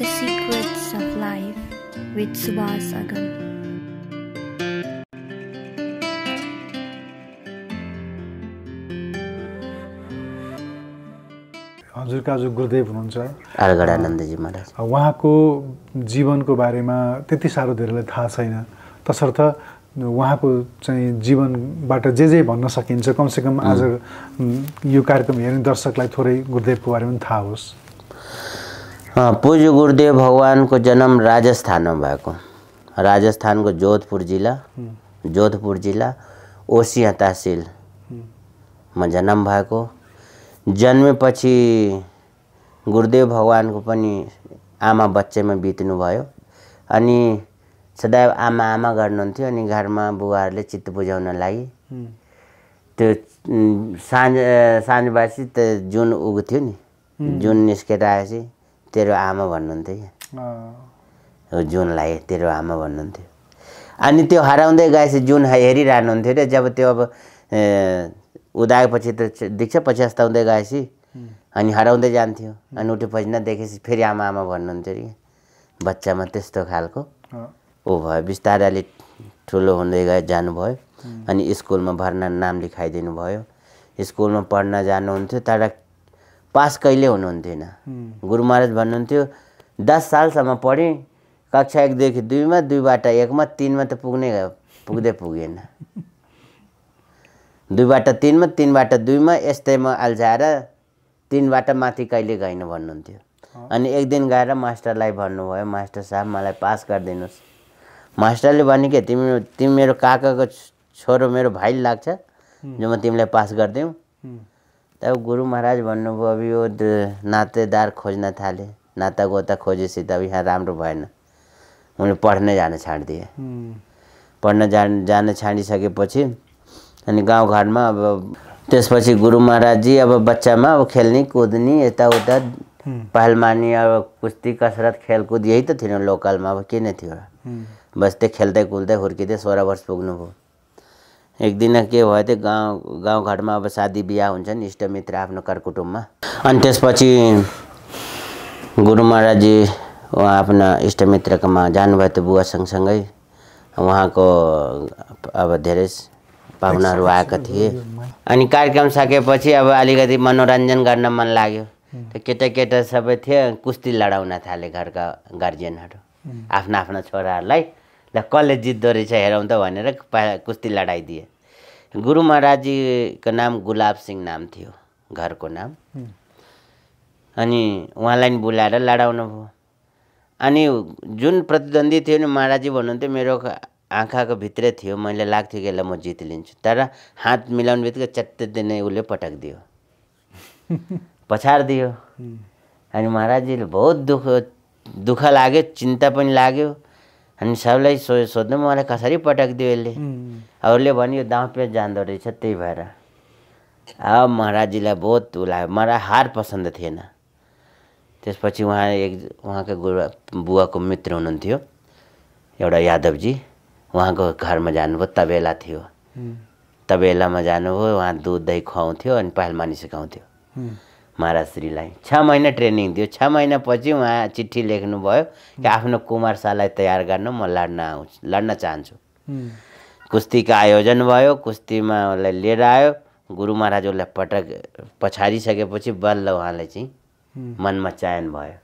The Secrets of Life with Subhas Agam. हजुरका जो गुरुदेव हुनुहुन्छ आनन्दजी महाराज उहाँको जीवनको बारेमा त्यति साह्रो धेरैलाई थाहा छैन तसर्थ उहाँको चाहिँ जीवनबाट जे जे भन्न सकिन्छ कमसेकम आज यो कार्यक्रम हेर्ने दर्शकलाई थोरै गुरुदेवको बारेमा थाहा होस् पूज्य गुरुदेव भगवानको जन्म राजस्थानमा भएको राजस्थानको जोधपुर जिल्ला जोधपुर जिल्ला ओसिया तहसिलमा जन्म भएको जन्मेपछि गुरुदेव भगवानको पनि आमा बच्चैमा बित्नुभयो अनि सदैव आमा आमा गर्नुहुन्थ्यो अनि घरमा बुवाहरूले चित्त बुझाउन लागि त्यो साँझ साँझ त जुन उग्थ्यो नि जुन निस्केर आएपछि तेरो आमा भन्नुहुन्थ्यो क्या जुनलाई तेरो आमा भन्नुहुन्थ्यो अनि त्यो हराउँदै गएपछि जुन हेरिरहनुहुन्थ्यो अरे जब त्यो अब उदाएपछि त देख्छ पछि हस्ताउँदै गएपछि अनि हराउँदै जान्थ्यो अनि उठेपछि नदेखेपछि फेरि आमा आमा भन्नुहुन्थ्यो अरे बच्चामा त्यस्तो खालको ऊ भयो बिस्तारै ठुलो हुँदै गए जानुभयो अनि स्कुलमा भर्ना नाम लेखाइदिनु भयो स्कुलमा पढ्न जानुहुन्थ्यो तर पास कहिले हुनुहुन्थेन गुरु महाराज भन्नुहुन्थ्यो दस सालसम्म पढेँ कक्षा एकदेखि दुईमा दुईबाट एकमा तिनमा त पुग्ने पुग्दै पुगेन दुईबाट तिनमा तिनबाट दुईमा यस्तै म अल्झाएर तिनबाट माथि कहिले गएन भन्नुहुन्थ्यो अनि एक दिन गएर मास्टरलाई भन्नुभयो मास्टर साहब मलाई पास गरिदिनुहोस् मास्टरले भने के तिमी तिमी मेरो काकाको छोरो मेरो भाइ लाग्छ जो म तिमीलाई पास गरिदिउँ तब गुरु महाराज भन्नुभयो अब यो नातेदार खोज्न थालेँ गोता खोजेपछि त अब यहाँ राम्रो भएन उनले पढ्न जान छाडिदिए पढ्न जान जान छाडिसकेपछि अनि गाउँघरमा अब त्यसपछि गुरु महाराजजी अब बच्चामा अब खेल्ने कुद्ने यताउता पहलमानी अब कुस्ती कसरत खेलकुद यही त थिएन लोकलमा अब के नै थियो बस त्यो खेल्दै कुद्दै हुर्किँदै सोह्र वर्ष पुग्नुभयो एक दिन के भयो त्यो गाउँ गाउँघरमा अब शादी बिहा नि इष्टमित्र आफ्नो करकुटुम्बमा अनि त्यसपछि गुरु महाराजजी उहाँ आफ्ना इष्टमित्रकोमा जानुभयो त्यो बुवा सँगसँगै उहाँको अब धेरै पाहुनाहरू आएका थिए अनि कार्यक्रम सकेपछि अब अलिकति मनोरञ्जन गर्न मन लाग्यो केटाकेटा सबै थिए कुस्ती लडाउन थाले घरका गार्जियनहरू आफ्ना आफ्ना छोराहरूलाई ल कसले जित्दो रहेछ हेरौँ त भनेर कुस्ती लडाइदिए गुरु महाराजीको नाम गुलाब सिंह नाम थियो घरको नाम अनि उहाँलाई बोलाएर लडाउनु भयो अनि जुन प्रतिद्वन्दी थियो नि महाराजी भन्नुहुन्थ्यो मेरो आँखाको भित्रै थियो मैले लाग्थ्यो कि यसलाई म जित लिन्छु तर हात मिलाउने बित्तिकै च्यात्तै नै उसले पटक दियो पछाड दियो अनि महाराजीले बहुत दुःख दुःख लाग्यो चिन्ता पनि लाग्यो अनि सबलाई सो सोध्नु मलाई कसरी दियो यसले अरूले भन्यो यो दाउँ पेज जाँदो रहेछ त्यही भएर अब महाराजजीलाई बहुत ऊ लाग्यो मलाई हार पसन्द थिएन त्यसपछि उहाँ एक उहाँको गुरु बुवाको मित्र हुनुहुन्थ्यो एउटा यादवजी उहाँको घरमा जानुभयो तबेला थियो तबेलामा जानुभयो उहाँ दुध दही खुवाउँथ्यो अनि मानिस सिकाउँथ्यो महाराजश्रीलाई छ महिना ट्रेनिङ दियो छ महिनापछि उहाँ चिठी लेख्नुभयो कि आफ्नो कुमार शाहलाई तयार गर्न म लड्न आउँछु लड्न चाहन्छु कुस्तीको आयोजन भयो कुस्तीमा उसलाई लिएर आयो गुरु महाराज उसलाई पटक पछाडिसकेपछि बल्ल उहाँलाई चाहिँ मनमा चयन भयो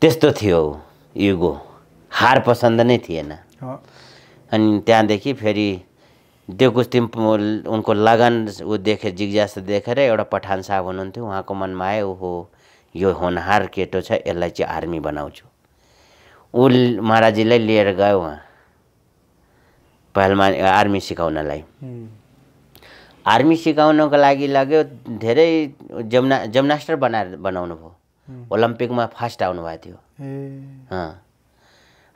त्यस्तो थियो युगो हार पसन्द नै थिएन अनि त्यहाँदेखि फेरि त्यो कुस्ती उनको लगन ऊ देखे जिज्ञासा देखेर एउटा पठान साहब हुनुहुन्थ्यो उहाँको मनमा आयो ओहो यो होनहार केटो छ यसलाई चाहिँ आर्मी बनाउँछु ऊ महाराजीलाई लिएर गयो उहाँ पहलमा आर्मी सिकाउनलाई आर्मी सिकाउनको लागि लग्यो धेरै जमना जमनास्टर बनाएर बनाउनु भयो ओलम्पिकमा फर्स्ट आउनुभएको थियो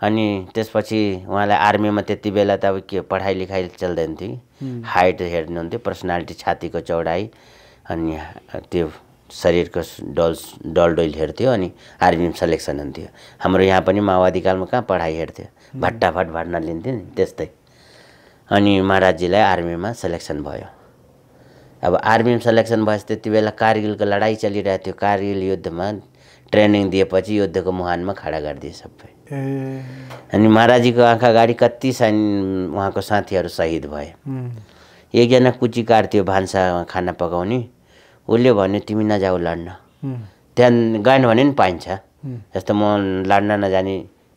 अनि त्यसपछि उहाँलाई आर्मीमा त्यति बेला त अब के पढाइ लेखाइ चल्दैन थियो हाइट हेर्नुहुन्थ्यो पर्सनालिटी छातीको चौडाइ अनि त्यो शरीरको डल डलडोल हेर्थ्यो अनि आर्मीमा सेलेक्सन हुन्थ्यो हाम्रो यहाँ पनि माओवादी कालमा कहाँ पढाइ हेर्थ्यो भट्टाभट भट्न लिन्थ्यो नि त्यस्तै अनि महाराजजीलाई आर्मीमा सेलेक्सन भयो अब आर्मीमा सेलेक्सन भएपछि त्यति बेला कारगिलको लडाइँ चलिरहेको थियो कारगिल युद्धमा ट्रेनिङ दिएपछि युद्धको मुहानमा खडा गरिदिए सबै अनि महाराजीको आँखा गाडी कति साइन उहाँको साथीहरू सहिद भए एकजना कुचिकार थियो भान्सा खाना पकाउने उसले भन्यो तिमी नजाऊ लड्न त्यहाँ गएन भने पनि पाइन्छ जस्तो म लड्न नजाने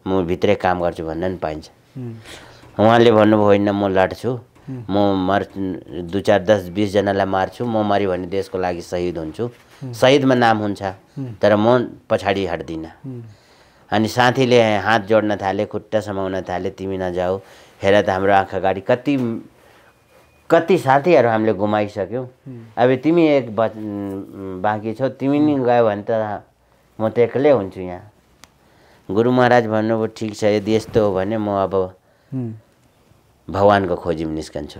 म भित्रै काम गर्छु भन्न पनि पाइन्छ उहाँले भन्नुभयो होइन म लड्छु म मर् दुई चार दस बिसजनालाई मार्छु म मऱ्यो भने देशको लागि सहिद हुन्छु सहिदमा नाम हुन्छ तर म पछाडि हट्दिनँ अनि साथीले हात जोड्न थाले खुट्टा समाउन थाले तिमी नजाऊ हेर त हाम्रो आँखा अगाडि कति कति साथीहरू हामीले गुमाइसक्यौँ अब तिमी एक बाँकी छौ तिमी नि गयो भने त म त एक्लै हुन्छु यहाँ गुरु महाराज भन्नुभयो ठिक छ यदि यस्तो हो भने म अब भगवान्को खोजीमा निस्कन्छु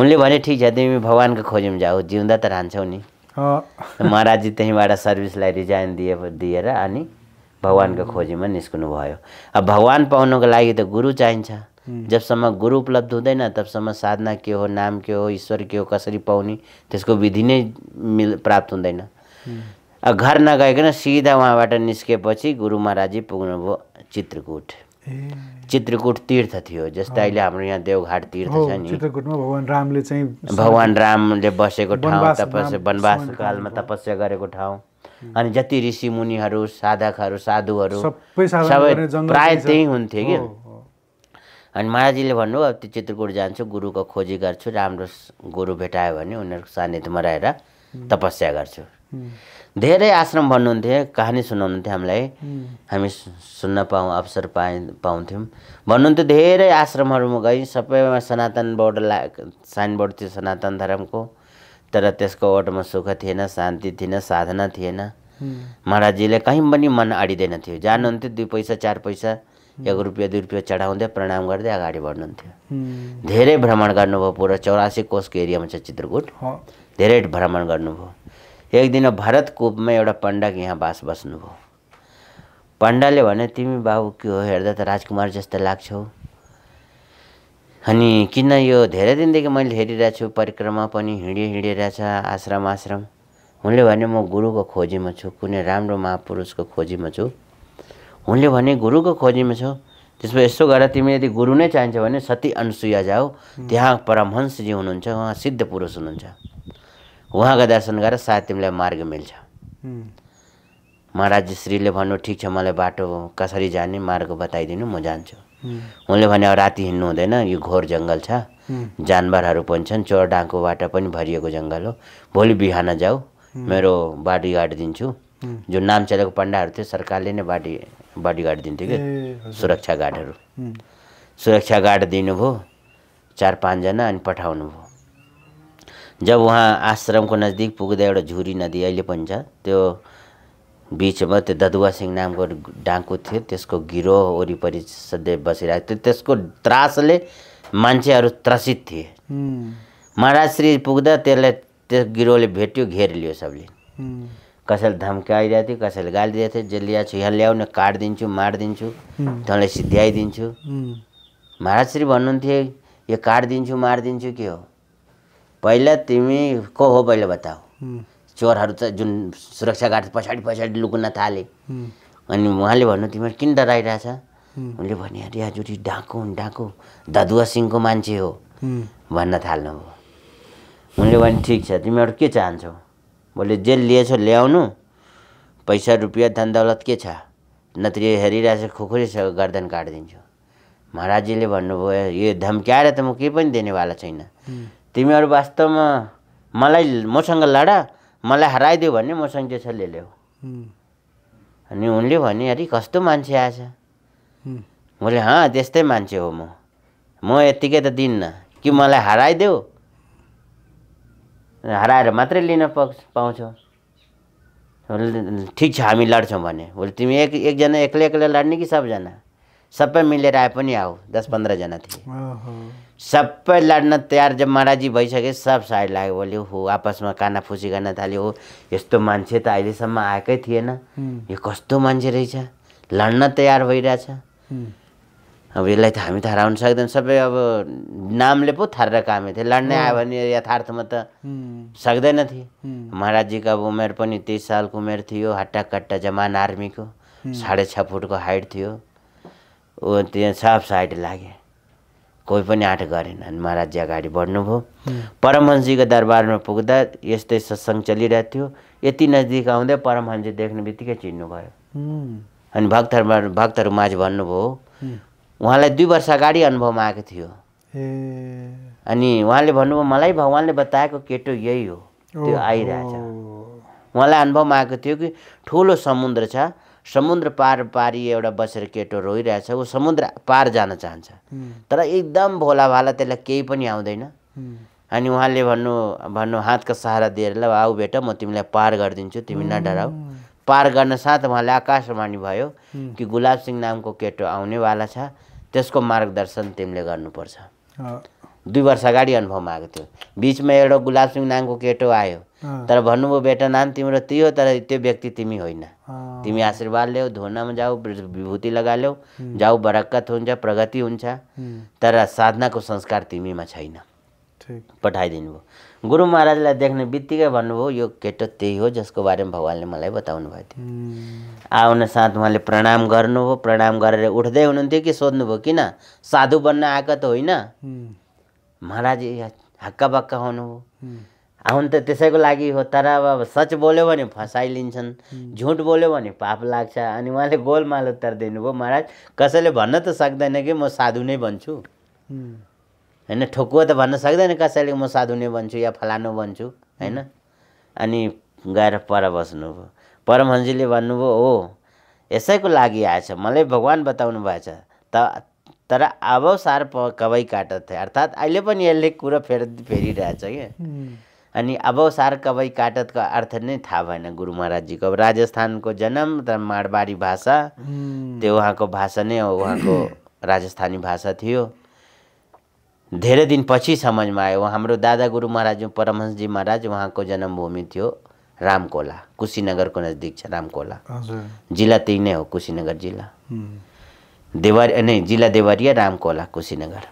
उनले भने ठिक छ तिमी भगवान्को खोजीमा जाऊ जिउँदा त रहन्छौ नि महाराजी त्यहीँबाट सर्भिसलाई रिजाइन दिए दिएर अनि भगवान्को खोजीमा निस्कनु भयो अब भगवान् पाउनुको लागि त गुरु चाहिन्छ जबसम्म गुरु उपलब्ध हुँदैन तबसम्म साधना के हो नाम के हो ईश्वर के हो कसरी पाउने त्यसको विधि नै मिल प्राप्त हुँदैन घर नगइकन सिधा उहाँबाट निस्केपछि गुरु महाराजी पुग्नुभयो चित्रकूट चित्रकूट तीर्थ थियो जस्तै अहिले हाम्रो यहाँ देवघाट तीर्थ छ नि चित्रकूटमा भगवान् रामले चाहिँ भगवान रामले बसेको ठाउँ तपस्या वनवास कालमा तपस्या गरेको ठाउँ अनि जति ऋषि मुनिहरू साधकहरू साधुहरू सबै प्राय त्यही हुन्थे कि अनि महाराजीले भन्नुभयो त्यो चित्रकूट जान्छु गुरुको खोजी गर्छु राम्रो गुरु भेटायो भने उनीहरूको सान्निध्यमा रहेर तपस्या गर्छु धेरै आश्रम भन्नुहुन्थ्यो कहानी सुनाउनुहुन्थ्यो हामीलाई हामी सुन्न पाउँ अवसर पाए पाउँथ्यौँ भन्नुहुन्थ्यो धेरै आश्रमहरूमा गएँ सबैमा सनातन बोर्ड ला बोर्ड थियो सनातन धर्मको तर त्यसको ओटमा सुख थिएन शान्ति थिएन साधना थिएन महाराजजीले कहीँ पनि मन अडिँदैन थियो जानुहुन्थ्यो दुई पैसा चार पैसा एक रुपियाँ दुई रुपियाँ चढाउँदै प्रणाम गर्दै अगाडि बढ्नुहुन्थ्यो धेरै भ्रमण गर्नुभयो पुरा चौरासी कोषको एरियामा छ चित्रकुट धेरै भ्रमण गर्नुभयो एक दिन कोपमा एउटा पण्डाको यहाँ बास बस्नुभयो पण्डाले भने तिमी बाबु के हो हेर्दा त राजकुमार जस्तो लाग्छौ अनि किन यो धेरै दिनदेखि मैले हेरिरहेको छु परिक्रमा पनि हिँडे हिँडिरहेछ आश्रम आश्रम उनले भने म गुरुको खोजीमा छु कुनै राम्रो महापुरुषको खोजीमा छु उनले भने गुरुको खोजीमा छु त्यसमा यसो गरेर तिमी यदि गुरु नै चाहिन्छ भने सती अनुसुया जाऊ त्यहाँ परमहंसजी हुनुहुन्छ उहाँ सिद्ध पुरुष हुनुहुन्छ उहाँको दर्शन गरेर सायद तिमीलाई मार्ग मिल्छ महाराज श्रीले भन्नु ठिक छ मलाई बाटो कसरी जाने मार्ग बताइदिनु म जान्छु उनले भने अब राति हिँड्नु हुँदैन यो घोर जङ्गल छ जानवरहरू पनि छन् चोर डाँकोबाट पनि भरिएको जङ्गल हो भोलि बिहान जाऊ मेरो गार्ड दिन्छु जो नाम चलेको पन्डाहरू थियो सरकारले नै बाडी गार्ड दिन्थ्यो कि सुरक्षा गार्डहरू सुरक्षा गार्ड दिनुभयो चार पाँचजना अनि पठाउनु भयो जब उहाँ आश्रमको नजिक पुग्दा एउटा झुरी नदी अहिले पनि छ त्यो बिचमा त्यो ददुवा सिंह नामको डाँकु थियो त्यसको गिरो वरिपरि सधैँ बसिरहेको थियो त्यसको त्रासले मान्छेहरू त्रसित थिए महाराज श्री पुग्दा त्यसलाई त्यो गिरोले भेट्यो घेर लियो सबले कसैले धम्काइरहेको थियो कसैले गालिदिएको थियो जे ल्याएको छु यहाँ ल्याउने काटिदिन्छु मारिदिन्छु तँलाई सिद्ध्याइदिन्छु महाराज श्री भन्नुहुन्थ्यो यो काटिदिन्छु मारिदिन्छु के हो पहिला तिमी को हो पहिला बताऊ चोरहरू त जुन सुरक्षा गार्ड पछाडि पछाडि लुक्न थाले अनि उहाँले भन्नु तिमीहरू किन डराइरहेछ उनले भने अरे हजुर डाँको हुन् डाँको धदुवा सिंहको मान्छे हो भन्न थाल्नुभयो उनले भने ठिक छ तिमीहरू के चाहन्छौ भोलि जेल लिएछ ल्याउनु पैसा रुपियाँ धन दौलत के छ नत्र हेरिरहेछ छ गर्दन काटिदिन्छु महाराजीले भन्नुभयो यो धम्क्याएर त म केही पनि दिनेवाला छैन तिमीहरू वास्तवमा मलाई मसँग लड मलाई हराइदियो भने मसँग त्यो छ अनि उनले भने अरे कस्तो मान्छे आएछ मैले हँ त्यस्तै मान्छे हो म म यत्तिकै त दिन्न कि मलाई हराइदेऊ हराएर मात्रै लिन पक् पाउँछौ ठिक छ हामी लड्छौँ भने उसले तिमी एक एकजना एक्लै एक्लै लड्ने कि सबजना सबै मिलेर आए पनि आऊ दस पन्ध्रजना थिए सबै लड्न तयार जब महाराजी भइसके सब साइड लाग्यो बोल्यो हो आपसमा कानाफुसी गर्न थाल्यो हो यस्तो मान्छे त अहिलेसम्म आएकै थिएन यो कस्तो मान्छे रहेछ लड्न तयार भइरहेछ अब यसलाई त हामी त हराउन सक्दैन सबै अब नामले पो थारेर कामे थिए लड्ने आयो भने यथार्थमा त सक्दैन थिए महाराजीको अब उमेर पनि तिस सालको उमेर थियो हट्टाकट्टा जमान आर्मीको साढे छ फुटको हाइट थियो ऊ त्यहाँ साफ साइड लागे कोही पनि आँट गरेन अनि महाराजी अगाडि बढ्नुभयो परमहंसीको दरबारमा पुग्दा यस्तै सत्सङ चलिरहेको थियो यति नजिक आउँदै परमहंसी देख्ने बित्तिकै चिन्नुभयो अनि भक्तहरूमा भक्तहरू माझ भन्नुभयो उहाँलाई दुई वर्ष अगाडि अनुभवमा आएको थियो अनि उहाँले भन्नुभयो मलाई भगवान्ले बताएको केटो यही हो त्यो आइरहेछ उहाँलाई अनुभवमा आएको थियो कि ठुलो समुद्र छ समुद्र पार पारी एउटा बसेर केटो रोइरहेछ ऊ समुद्र पार जान चाहन्छ तर एकदम भोला भाला त्यसलाई केही पनि आउँदैन अनि उहाँले भन्नु भन्नु हातको सहारा दिएर ल आऊ बेटा म तिमीलाई पार गरिदिन्छु तिमी नडराऊ पार गर्न साथ उहाँले आकाशवाणी भयो कि गुलाब सिंह नामको केटो आउनेवाला छ त्यसको मार्गदर्शन तिमीले गर्नुपर्छ दुई वर्ष अगाडि अनुभवमा आएको थियो बिचमा एउटा गुलाब सिंह नामको केटो आयो तर भन्नुभयो बेटा नाम तिम्रो त्यही हो तर त्यो व्यक्ति तिमी होइन तिमी आशीर्वाद ल्याऊ धुनामा जाऊ विभूति ल्याऊ जाऊ बरक्कत हुन्छ प्रगति हुन्छ तर साधनाको संस्कार तिमीमा छैन पठाइदिनु भयो गुरु महाराजलाई देख्ने बित्तिकै भन्नुभयो यो केटो त्यही हो जसको बारेमा भगवान्ले मलाई बताउनु भएको थियो आउन साथ उहाँले प्रणाम गर्नुभयो प्रणाम गरेर उठ्दै हुनुहुन्थ्यो कि सोध्नुभयो किन साधु बन्न आएको त होइन महाराज हक्का बक्का हुनुभयो हुन त त्यसैको लागि हो तर अब सच बोल्यो भने फसाइलिन्छन् झुट बोल्यो भने पाप लाग्छ अनि उहाँले गोलमाल उत्तर दिनुभयो महाराज कसैले भन्न त सक्दैन कि म साधु नै भन्छु होइन ठोकुवा त भन्न सक्दैन कसैले म साधु नै भन्छु या फलानु भन्छु होइन अनि गएर पर बस्नुभयो परमहंसीले भन्नुभयो हो यसैको लागि आएछ मलाई भगवान् बताउनु भएछ त तर अब सार कवै काटत अर्थात् अहिले पनि यसले कुरो फेर फेरिरहेछ क्या अनि अब सार कवै काटतको अर्थ नै थाहा भएन गुरु महाराजजीको अब राजस्थानको जन्म त माडबारी भाषा त्यो उहाँको भाषा नै हो उहाँको राजस्थानी भाषा थियो धेरै दिन पछि समझमा आयो हाम्रो दादा गुरु महाराज परमहंसजी महाराज उहाँको जन्मभूमि थियो रामकोला कुशीनगरको नजदिक छ रामकोला जिल्ला त्यही नै हो कुशीनगर जिल्ला देवारी नै जिल्ला देवरिया रामकोला कुशीनगर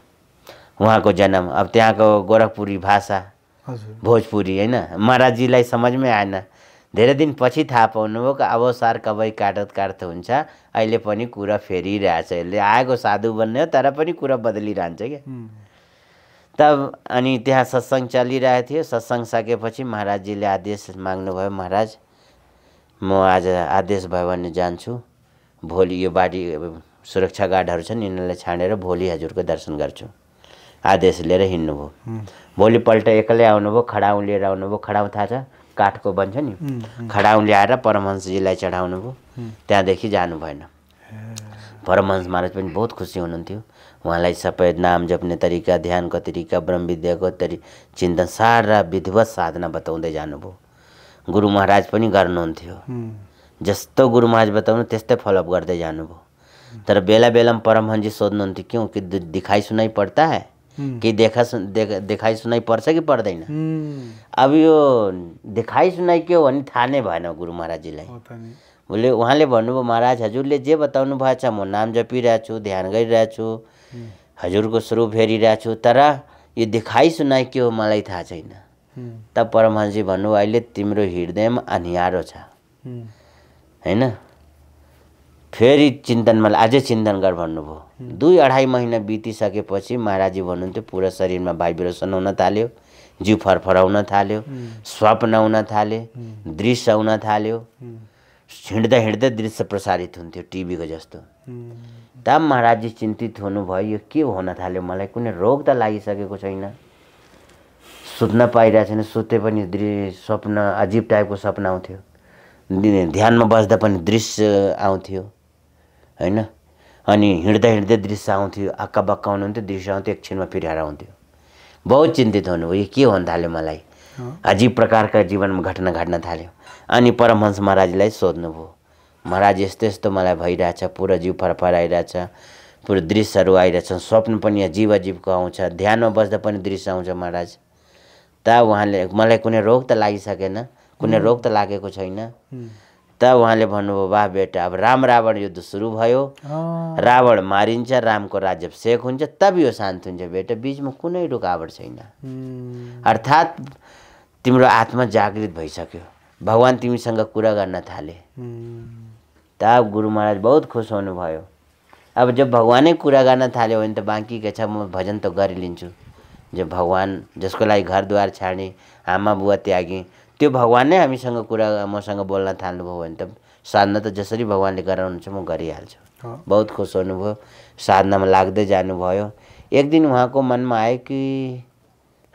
उहाँको जन्म अब त्यहाँको गोरखपुरी भाषा भोजपुरी होइन महाराजीलाई समझमै आएन धेरै दिन पछि थाहा पाउनुभयो अब सार कबै काटत काट हुन्छ अहिले पनि कुरा फेरिरहेछ यसले आएको साधु बन्ने हो तर पनि कुरा बदलिरहन्छ क्या तब अनि त्यहाँ सत्सङ चलिरहेको थियो सत्सङ सकेपछि महाराजजीले आदेश माग्नुभयो महाराज म आज आदेश भयो भने जान्छु भोलि यो बाटी सुरक्षा गार्डहरू छन् यिनीहरूलाई छाडेर भोलि हजुरको दर्शन गर्छु आदेश लिएर हिँड्नुभयो भोलिपल्ट एक्लै आउनुभयो खडाउँ लिएर आउनुभयो खडाउँ थाहा छ काठको बन्छ नि खडाउँ ल्याएर परमहंसजीलाई चढाउनु भयो त्यहाँदेखि जानु भएन परमहंस महाराज पनि बहुत खुसी हुनुहुन्थ्यो उहाँलाई सबै नाम जप्ने तरिका ध्यानको तरिका ब्रह्मविद्याको तरि चिन्तन सारा विधिवत साधना बताउँदै जानुभयो गुरु महाराज पनि गर्नुहुन्थ्यो जस्तो गुरु महाराज बताउनु त्यस्तै फलोअप गर्दै जानुभयो तर बेला बेलामा परमहंसजी सोध्नुहुन्थ्यो क्यों कि दिखाइ सुनाइ पर्ता है कि देखा देख देखाइ सुनाइ पर्छ कि पर्दैन अब यो देखाइ सुनाइ के हो भने थाहा नै भएन गुरु महाराजजीलाई उसले उहाँले भन्नुभयो महाराज हजुरले जे बताउनु भएको छ म नाम जपिरहेको छु ध्यान गरिरहेको छु हजुरको स्वरूप हेरिरहेको छु तर यो देखाइ सुनाइ के हो मलाई थाहा छैन त परमहंसी भन्नुभयो अहिले तिम्रो हृदयमा अनियारो छ होइन फेरि चिन्तनमा अझै चिन्तन गर भन्नुभयो दुई अढाई महिना बितिसकेपछि महाराजी भन्नुहुन्थ्यो पुरा शरीरमा भाइब्रेसन हुन थाल्यो जिउ फरफराउन थाल्यो स्वप्न आउन थाल्यो दृश्य आउन थाल्यो हिँड्दा हिँड्दै दृश्य प्रसारित हुन्थ्यो टिभीको जस्तो त महाराजी चिन्तित हुनुभयो यो के हुन थाल्यो मलाई कुनै रोग त लागिसकेको छैन सुत्न पाइरहेको छैन सुते पनि दृ स्वप्न अजीब टाइपको सपना आउँथ्यो ध्यानमा बस्दा पनि दृश्य आउँथ्यो होइन अनि हिँड्दा हिँड्दै दृश्य आउँथ्यो आक्का बक्का हुनुहुन्थ्यो दृश्य आउँथ्यो एकछिनमा फेरि हराउँथ्यो बहुत चिन्तित हुनुभयो के हुन थाल्यो मलाई अजीब प्रकारका जीवनमा घटना घट्न थाल्यो अनि परमहंस महाराजलाई सोध्नुभयो महाराज यस्तो यस्तो मलाई भइरहेछ पुरा जीव फरफर आइरहेछ पुरो दृश्यहरू आइरहेछन् स्वप्न पनि यहाँ जीव अजीवको आउँछ ध्यानमा बस्दा पनि दृश्य आउँछ महाराज त उहाँले मलाई कुनै रोग त लागिसकेन कुनै रोग त लागेको छैन त उहाँले भन्नुभयो वा बेटा अब राम रावण युद्ध सुरु भयो रावण मारिन्छ रामको राज्यभिषेक हुन्छ तब यो शान्त हुन्छ बेटा बिचमा कुनै रुकावट छैन अर्थात् तिम्रो आत्मा जागृत भइसक्यो भगवान् तिमीसँग कुरा गर्न थाले त गुरु महाराज बहुत खुस हुनुभयो अब जब भगवानै कुरा गर्न थाल्यो भने त बाँकी के छ म भजन त गरिलिन्छु जब भगवान् जसको लागि घरद्वार छाडेँ आमा बुवा त्यागेँ त्यो नै हामीसँग कुरा मसँग बोल्न थाल्नुभयो भने त साधना त जसरी भगवान्ले गराउनुहुन्छ म गरिहाल्छु बहुत खुस हुनुभयो साधनामा लाग्दै जानुभयो एक दिन उहाँको मनमा आयो कि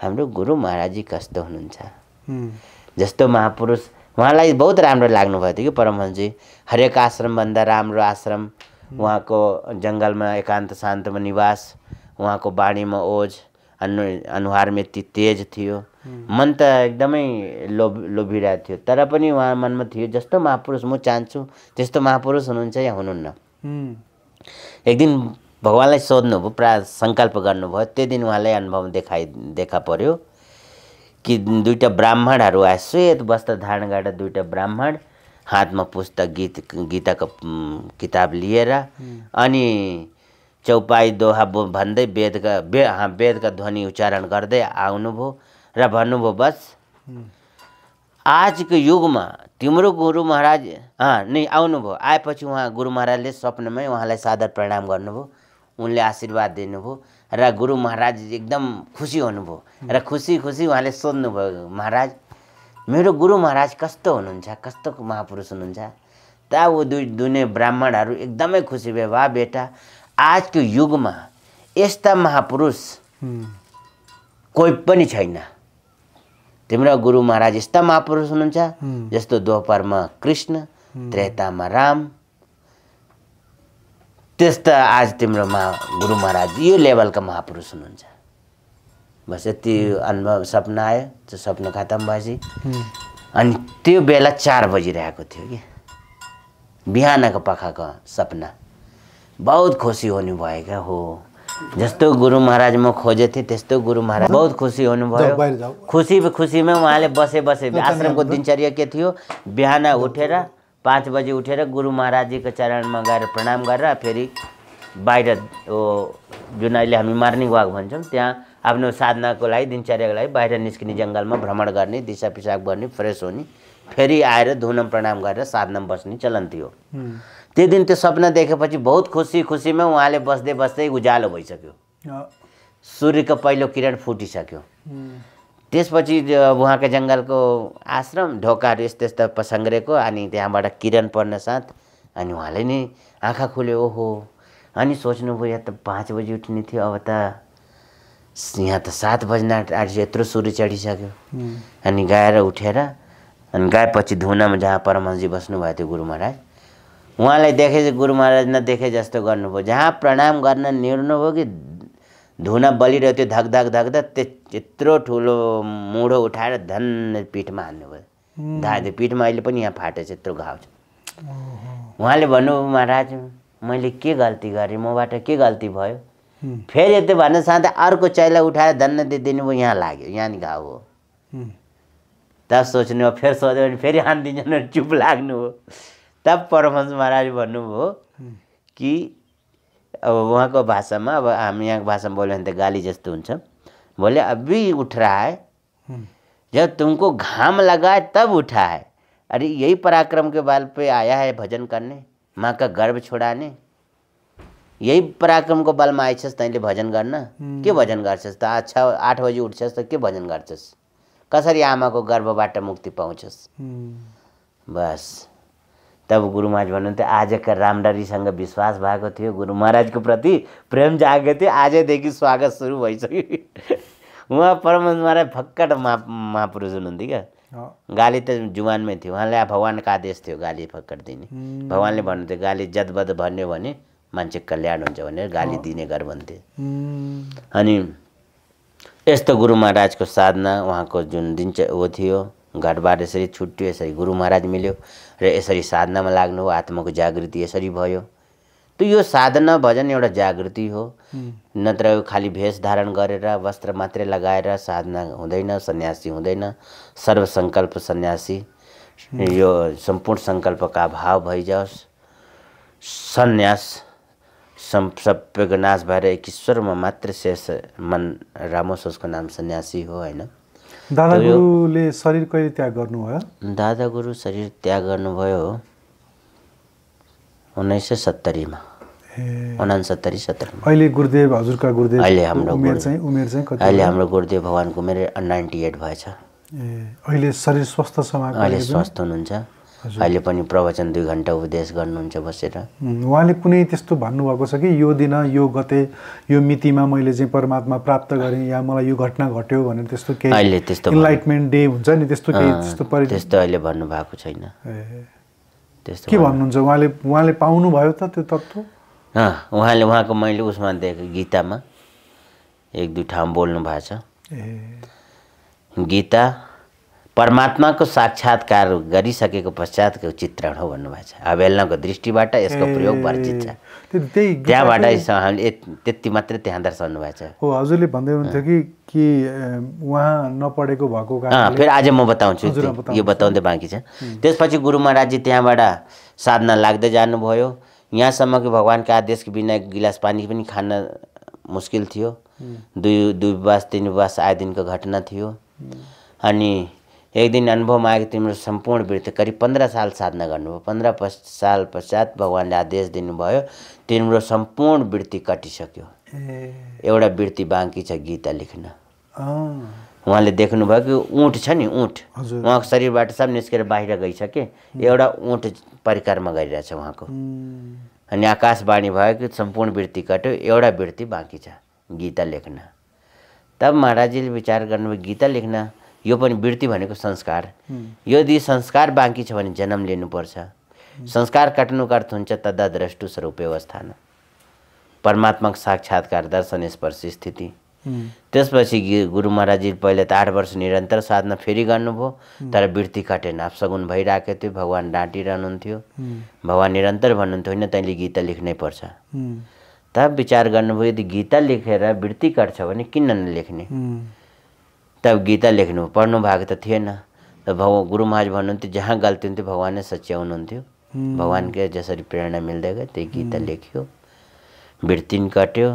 हाम्रो गुरु महाराजी कस्तो हुनुहुन्छ जस्तो महापुरुष उहाँलाई बहुत राम्रो लाग्नुभएको थियो कि परमहंसजी हरेक आश्रमभन्दा राम्रो आश्रम उहाँको जङ्गलमा एकान्त शान्तमा निवास उहाँको बाणीमा ओझ अनु अनुहारमा यति तेज थियो मन त एकदमै लोभ लोभिरहेको थियो तर पनि उहाँ मनमा थियो जस्तो महापुरुष म चाहन्छु त्यस्तो महापुरुष हुनुहुन्छ या हुनुहुन्न एक दिन भगवान्लाई सोध्नुभयो प्राय सङ्कल्प गर्नुभयो त्यो दिन उहाँलाई अनुभव देखाइ देखा पर्यो कि दुईवटा ब्राह्मणहरू आए श्वेत वस्त्र धारण गरेर दुईवटा ब्राह्मण हातमा पुस्तक गीत गीताको किताब लिएर अनि चौपाई दोहा भन्दै वेदका वेदका ध्वनि उच्चारण गर्दै आउनुभयो र भन्नुभयो बस आजको युगमा तिम्रो गुरु महाराज अँ नै आउनुभयो आएपछि उहाँ गुरु महाराजले स्वप्नमै उहाँलाई सादर प्रणाम गर्नुभयो उनले आशीर्वाद दिनुभयो र गुरु महाराज एकदम खुसी हुनुभयो र खुसी खुसी उहाँले सोध्नुभयो महाराज मेरो गुरु महाराज कस्तो हुनुहुन्छ कस्तो महापुरुष हुनुहुन्छ त ऊ दुई दुने ब्राह्मणहरू एकदमै खुसी भयो वा बेटा आजको युगमा यस्ता महापुरुष कोही पनि छैन तिम्रा गुरु महाराज यस्ता महापुरुष हुनुहुन्छ जस्तो दोपहरमा कृष्ण त्रेतामा राम त्यस्ता आज तिम्रो महा गुरु महाराज यो लेभलका महापुरुष हुनुहुन्छ बस यति अनुभव सपना आयो त्यो सपना खतम भएपछि अनि त्यो बेला चार बजिरहेको थियो कि बिहानको पखाको सपना बहुत खुसी हुनुभएका हो जस्तो गुरु महाराज म खोजेको थिएँ त्यस्तो गुरु महाराज बहुत खुसी हुनुभयो खुसी खुसीमै उहाँले बसे बसे आश्रमको दिनचर्या के थियो बिहान उठेर पाँच बजे उठेर गुरु महाराजजीको चरणमा गएर प्रणाम गरेर फेरि बाहिर जुन अहिले हामी मार्निङ वाक भन्छौँ त्यहाँ आफ्नो साधनाको लागि दिनचर्याको लागि बाहिर निस्किने जङ्गलमा भ्रमण गर्ने दिसा पिसाब गर्ने फ्रेस हुने फेरि आएर धुनम प्रणाम गरेर साधनामा बस्ने चलन थियो त्यो दिन त्यो सपना देखेपछि बहुत खुसी खुसीमा उहाँले बस्दै बस्दै उज्यालो भइसक्यो सूर्यको पहिलो किरण फुटिसक्यो त्यसपछि उहाँको जङ्गलको आश्रम ढोकाहरू यस्तो यस्तो पसङ्ग्रेको अनि त्यहाँबाट किरण पर्न साथ अनि उहाँले नि आँखा खुल्यो ओहो अनि सोच्नुभयो यहाँ त पाँच बजी उठ्ने थियो अब त यहाँ त सात बज्न आठ यत्रो सूर्य चढिसक्यो अनि गाएर उठेर अनि गाएपछि धुनामा जहाँ परमजी बस्नुभएको थियो गुरु महाराज उहाँलाई देखे गुरु महाराज नदेखे जस्तो गर्नुभयो जहाँ प्रणाम गर्न निर्नुभयो कि धुना बलिरहेको थियो धक धक धक्दा त्यो त्यत्रो ठुलो मुढो उठाएर धन पिठमा हान्नुभयो धाँदै पिठमा अहिले पनि यहाँ फाटेछ त्यत्रो घाउ छ उहाँले भन्नुभयो महाराज मैले के गल्ती गरेँ मबाट के गल्ती भयो फेरि त्यो भन्न चाहँदा अर्को चाइलाई उठाएर धन्न दिइदिनु भयो यहाँ लाग्यो यहाँ नि घाउ हो त सोच्नु भयो फेरि सोध्यो भने फेरि हानिदिन्छ चुप लाग्नु हो तब परमहंस महाराज भन्नुभयो कि अब उहाँको भाषामा अब हामी यहाँको भाषामा बोल्यो भने त गाली जस्तो हुन्छ बोले अभी उठ रहा है जब तुमको घाम लगाए तब उठा है अरे यही पराक्रम के बाल पे आया है भजन करने माँ का गर्भ छोडाने यही पराक्रम को पराक्रमको में आइछस् तैँले भजन गर्न के भजन गर्छस् त अच्छा आठ बजे उठ्छस् त के भजन गर्छस् कसरी आमाको गर्भबाट मुक्ति पाउँछस् बस तब गुरु महाराज भन्नुहुन्थ्यो आजका रामडारीसँग विश्वास भएको थियो गुरु महाराजको प्रति प्रेम जागेको थियो आजदेखि स्वागत सुरु भइसक्यो उहाँ परमहंस महाराज फक्कट महा महापुरुष हुनुहुन्थ्यो क्या गाली त जुवानमै थियो उहाँले भगवान्को आदेश थियो गाली फक्कट दिने भगवान्ले भन्नुहुन्थ्यो गाली बद भन्यो भने मान्छे कल्याण हुन्छ भनेर गाली दिने गर भन्थे अनि यस्तो गुरु महाराजको साधना उहाँको जुन दिनचर्या ऊ थियो घटबाट यसरी छुट्यो यसरी गुरु महाराज मिल्यो र यसरी साधनामा लाग्नु हो आत्माको जागृति यसरी भयो त यो साधना भजन एउटा जागृति हो नत्र खालि भेष धारण गरेर वस्त्र मात्रै लगाएर साधना हुँदैन सन्यासी हुँदैन सर्वसङ्कल्प सन्यासी यो सम्पूर्ण सङ्कल्पका भाव भइजाओस् सन्यास सम् सबैको नाश भएर एक ईश्वरमा मात्र शेष मन रामोस उसको नाम सन्यासी हो होइन दादा गुरुले शरीर कहिले त्याग गर्नुभयो दादा गुरु शरीर त्याग गर्नुभयो उन्नाइस सय सत्तरीमा अहिले गुरुदेव हजुरका गुरुदेव अहिले हाम्रो उमेर चाहिँ उमेर चाहिँ कति अहिले हाम्रो गुरुदेव भगवान्को उमेर नाइन्टी एट भएछ ए अहिले शरीर स्वस्थ छ अहिले स्वस्थ हुनुहुन्छ अहिले पनि प्रवचन दुई घन्टा उपदेश गर्नुहुन्छ बसेर उहाँले कुनै त्यस्तो भन्नुभएको छ कि यो दिन यो गते यो मितिमा मैले चाहिँ परमात्मा प्राप्त गरेँ या मलाई यो घटना घट्यो भनेर त्यस्तो केही अहिले त्यस्तो इन्लाइटमेन्ट डे हुन्छ नि त्यस्तो केही त्यस्तो परि त्यस्तो अहिले भन्नुभएको छैन त्यस्तो के भन्नुहुन्छ उहाँले उहाँले पाउनुभयो त त्यो तत्त्व उहाँले उहाँको मैले उसमा देखेँ गीतामा एक दुई ठाउँ बोल्नु भएको छ गीता परमात्माको साक्षात्कार गरिसकेको पश्चातको चित्रण हो भन्नुभएको छ अवेलनाको दृष्टिबाट यसको प्रयोग वर्जित छ त्यहाँबाट हामीले त्यति मात्रै त्यहाँ दर्शाउनु भएको छ हो हजुरले भन्दै हुनुहुन्थ्यो कि कि उहाँ नपढेको भएको फेरि आज म बताउँछु यो बताउँदै बाँकी छ त्यसपछि गुरु महाराजजी त्यहाँबाट साधना लाग्दै जानुभयो यहाँसम्म कि भगवान्को आदेशको बिना गिलास पानी पनि खान मुस्किल थियो दुई दुई बास तिन बास आए दिनको घटना थियो अनि एक दिन अनुभव माग्यो तिम्रो सम्पूर्ण वृत्ति करिब पन्ध्र साल साधना गर्नुभयो पन्ध्र पश साल पश्चात भगवान्ले आदेश दिनुभयो तिम्रो सम्पूर्ण वृत्ति कटिसक्यो एउटा वृत्ति बाँकी छ गीता लेख्न उहाँले देख्नुभयो कि उँठ छ नि उँठ उहाँको शरीरबाट सब निस्केर बाहिर गइसके एउटा उँठ परिकारमा गरिरहेछ उहाँको अनि आकाशवाणी भयो कि सम्पूर्ण वृत्ति कट्यो एउटा वृत्ति बाँकी छ गीता लेख्न तब महाराजले विचार गर्नुभयो गीता लेख्न यो पनि वृत्ति भनेको संस्कार यदि संस्कार बाँकी छ भने जन्म लिनुपर्छ संस्कार काट्नुको अर्थ हुन्छ तदा द्रष्टु स्वरूप व्यवस्थान परमात्माको साक्षात्कार दर्शन स्पर्श स्थिति त्यसपछि गुरु महाराजी पहिले त आठ वर्ष निरन्तर साधना फेरि गर्नुभयो तर वृत्ति काटेन अपसगुन भइरहेको थियो भगवान् डाँटिरहनुहुन्थ्यो भगवान् निरन्तर भन्नुहुन्थ्यो होइन तैँले गीता लेख्नै पर्छ तब विचार गर्नुभयो यदि गीता लेखेर वृत्ति काट्छ भने किन नलेख्ने तब गीता लेख्नु पढ्नु भएको त थिएन त भगवान् गुरु महाराज भन्नुहुन्थ्यो जहाँ गल्ती हुन्थ्यो भगवान् नै सच्याउनुहुन्थ्यो भगवान्कै जसरी प्रेरणा मिल्दै गयो त्यही गीता लेख्यो बिर्तिन कट्यो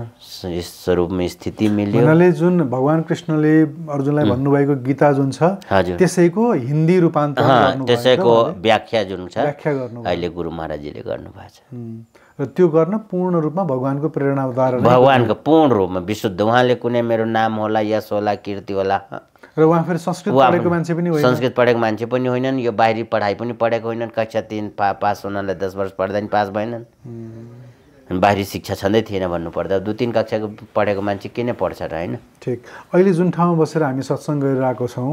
स्वरूपमा स्थिति मिल्यो जुन भगवान् कृष्णले अर्जुनलाई भन्नुभएको गीता जुन छ त्यसैको हिन्दी रूपान्तरण त्यसैको व्याख्या जुन छ अहिले गुरु महाराजीले गर्नुभएको छ र त्यो गर्न पूर्ण रूपमा भगवान्को प्रेरणाद्वारा भगवान्को पूर्ण रूपमा विशुद्ध उहाँले कुनै मेरो नाम होला यश होला कीर्ति होला र उहाँ फेरि संस्कृत पढेको मान्छे पनि होइन संस्कृत पढेको मान्छे पनि होइनन् यो बाहिरी पढाइ पनि पढेको होइनन् कक्षा तिन पा पास हुनलाई दस वर्ष पढ्दा पनि पास भएनन् बाहिरी शिक्षा छँदै थिएन भन्नु पर्दा दुई तिन कक्षाको पढेको मान्छे किन पढ्छ र होइन ठिक अहिले जुन ठाउँमा बसेर हामी सत्सङ्ग गरिरहेको छौँ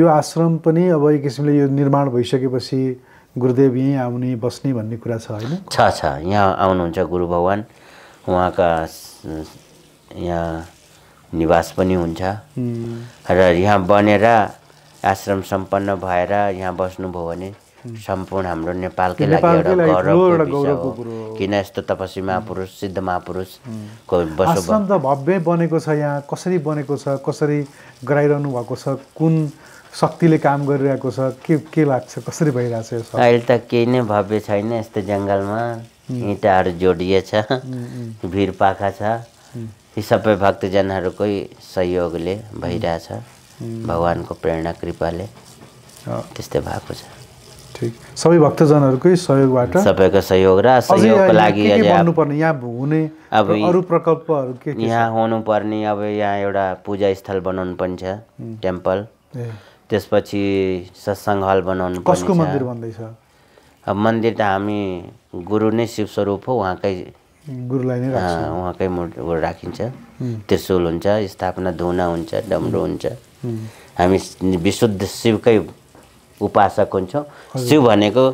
यो आश्रम पनि अब एक किसिमले यो निर्माण भइसकेपछि गुरुदेव यहीँ आउने बस्ने भन्ने कुरा छ होइन छ छ यहाँ आउनुहुन्छ गुरु भगवान् उहाँका यहाँ निवास पनि हुन्छ र यहाँ बनेर आश्रम सम्पन्न भएर यहाँ बस्नुभयो भने सम्पूर्ण हाम्रो नेपालकै लागि किन यस्तो तपस्वी महापुरुष सिद्ध महापुरुषको आश्रम त भव्य बनेको छ यहाँ कसरी बनेको छ कसरी गराइरहनु भएको छ कुन शक्तिले काम गरिरहेको छ के के लाग्छ कसरी भइरहेछ यो अहिले त केही नै भव्य छैन यस्तो जङ्गलमा इँटाहरू जोडिएछ भिर पाखा छ यी सबै भक्तजनहरूकै सहयोगले भइरहेछ भगवान्को प्रेरणा कृपाले त्यस्तै भएको छ ठिक सबै भक्तजनहरूकै सहयोगबाट सबैको सहयोग र सहयोगको लागि यहाँ हुने अब अरू प्रकल्पहरू के यहाँ हुनुपर्ने अब यहाँ एउटा पूजा स्थल बनाउनु पनि छ टेम्पल त्यसपछि सत्सङ्ग हल बनाउनु कसको मन्दिर भन्दैछ अब मन्दिर त हामी गुरु नै शिवस्वरूप हो उहाँकै गुरुलाई नै उहाँकै मूर्ति राखिन्छ त्रिशुल हुन्छ स्थापना धुना हुन्छ डम्रो हुन्छ हामी विशुद्ध शिवकै उपासक हुन्छौँ शिव भनेको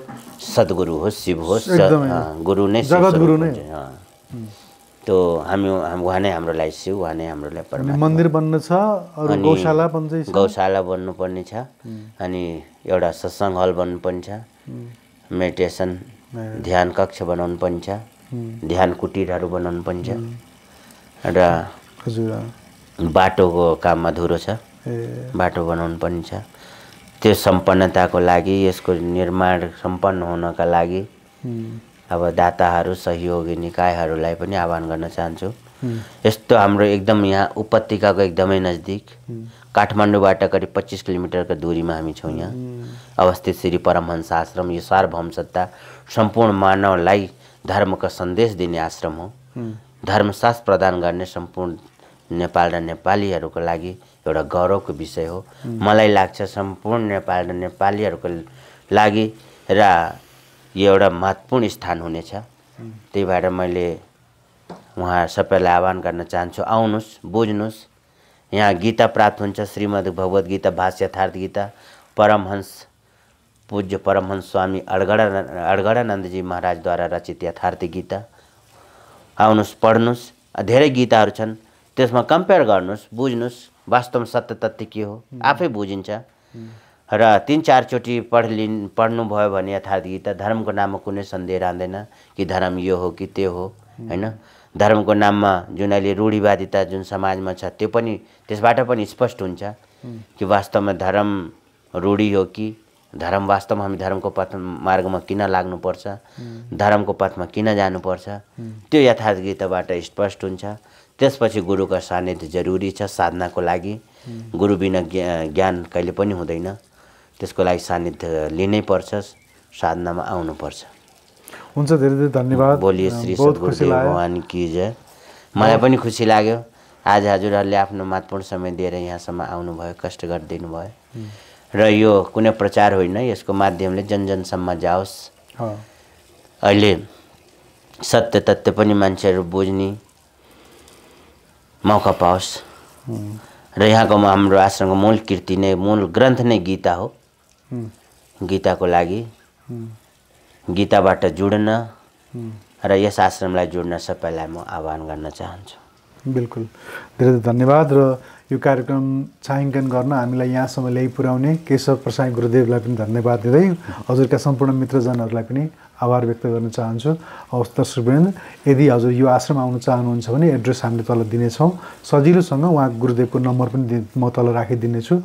सद्गुरु होस् शिव होस् गुरु नै जगत गुरु नै त्यो हामी उहाँ नै हाम्रो लागि शिव उहाँ नै हाम्रो लागि मन्दिर बन्नु छ गौशाला गौशाला बन्नुपर्ने छ अनि एउटा सत्सङ्ग हल बन्नुपर्ने छ मेडिटेसन ध्यान कक्ष बनाउनु पनि छ ध्यान कुटिरहरू बनाउनु पनि छ र बाटोको काम अधुरो छ बाटो बनाउनु पर्ने छ त्यो सम्पन्नताको लागि यसको निर्माण सम्पन्न हुनका लागि अब दाताहरू सहयोगी निकायहरूलाई पनि आह्वान गर्न चाहन्छु यस्तो हाम्रो एकदम यहाँ उपत्यकाको एकदमै नजदिक काठमाडौँबाट करिब पच्चिस किलोमिटरको दुरीमा हामी छौँ यहाँ अवस्थित श्री परमहंस आश्रम यो सार्वभौम सत्ता सम्पूर्ण मानवलाई धर्मको सन्देश दिने आश्रम हो धर्मशास्त्र प्रदान गर्ने सम्पूर्ण नेपाल र नेपालीहरूको लागि एउटा गौरवको विषय हो मलाई लाग्छ सम्पूर्ण नेपाल र नेपालीहरूको लागि र यो एउटा महत्त्वपूर्ण स्थान हुनेछ त्यही भएर मैले उहाँ सबैलाई आह्वान गर्न चाहन्छु आउनुहोस् बुझ्नुहोस् यहाँ गीता प्राप्त हुन्छ श्रीमद् भगवद् गीता भाष्यथार्थ गीता परमहंस पूज्य परमहंस स्वामी अडगडा अडगडानन्दजी महाराजद्वारा रचित यथार्थ गीता आउनुहोस् पढ्नुहोस् धेरै गीताहरू छन् त्यसमा कम्पेयर गर्नुहोस् बुझ्नुहोस् वास्तवमा सत्य तथ्य के हो आफै बुझिन्छ र तिन चारचोटि पढ लिन् पढ्नुभयो भने यथार्थ त धर्मको नाममा कुनै सन्देह रहँदैन कि धर्म यो हो कि त्यो हो होइन धर्मको नाममा जुन अहिले रूढिवादिता जुन समाजमा छ त्यो पनि त्यसबाट पनि स्पष्ट हुन्छ कि वास्तवमा धर्म रूढी हो कि धर्म वास्तवमा हामी धर्मको पथ मार्गमा किन लाग्नुपर्छ धर्मको पथमा किन जानुपर्छ त्यो यथार्थ गीताबाट स्पष्ट हुन्छ त्यसपछि गुरुको सान्निध्य जरुरी छ साधनाको लागि गुरुबिना बिना ज्ञान कहिले पनि हुँदैन त्यसको लागि सान्निध्य लिनै पर्छ साधनामा आउनुपर्छ हुन्छ धेरै धेरै धन्यवाद भोलि श्री सद्गुरुदेव भगवान् कि जय मलाई पनि खुसी लाग्यो आज हजुरहरूले आफ्नो महत्त्वपूर्ण समय दिएर यहाँसम्म आउनुभयो कष्ट गरिदिनु भयो र यो कुनै प्रचार होइन यसको माध्यमले जनजनसम्म जाओस् अहिले सत्य तथ्य पनि मान्छेहरू बुझ्ने मौका पाओस् र यहाँको हाम्रो आश्रमको मूल कृति नै मूल ग्रन्थ नै गीता हो गीताको लागि गीताबाट जुड्न र यस आश्रमलाई जोड्न सबैलाई म आह्वान गर्न चाहन्छु बिल्कुल धेरै धेरै धन्यवाद र यो कार्यक्रम छायाङ्कन गर्न हामीलाई यहाँसम्म ल्याइ पुर्याउने केशव प्रसाद गुरुदेवलाई पनि धन्यवाद दिँदै हजुरका सम्पूर्ण मित्रजनहरूलाई पनि आभार व्यक्त गर्न चाहन्छु हवस् त दर्शकवृन्द यदि हजुर यो आश्रम आउन चाहनुहुन्छ भने एड्रेस हामीले तल दिनेछौँ सजिलोसँग उहाँ गुरुदेवको नम्बर पनि म तल राखिदिनेछु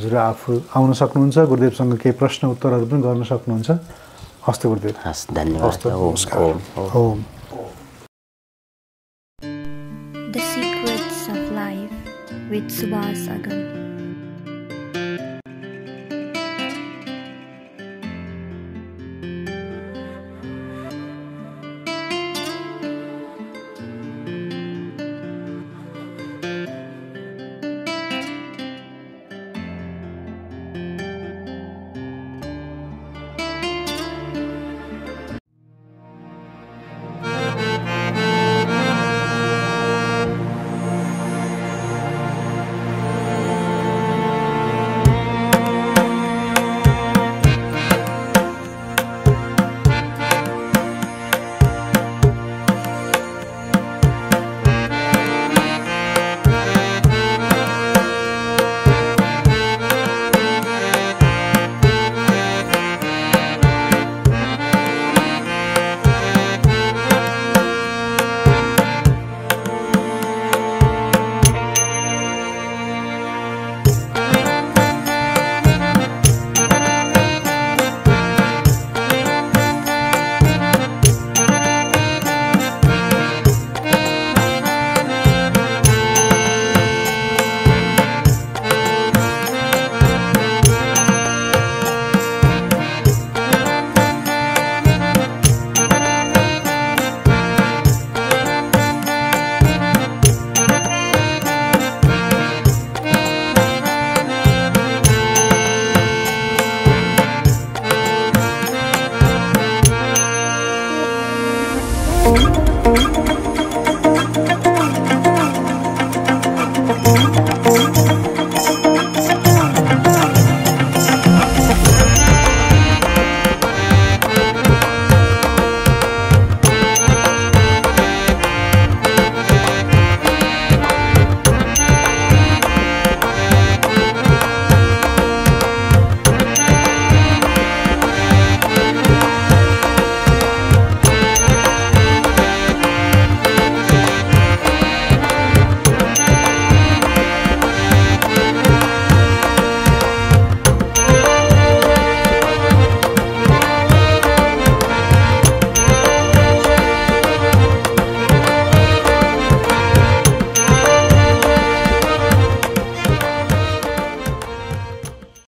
हजुर आफू आउन सक्नुहुन्छ गुरुदेवसँग केही प्रश्न उत्तरहरू पनि गर्न सक्नुहुन्छ हस्त गुरुदेव हस् धन्यवाद Om The Secrets of Life with Subhas Agam Thank you.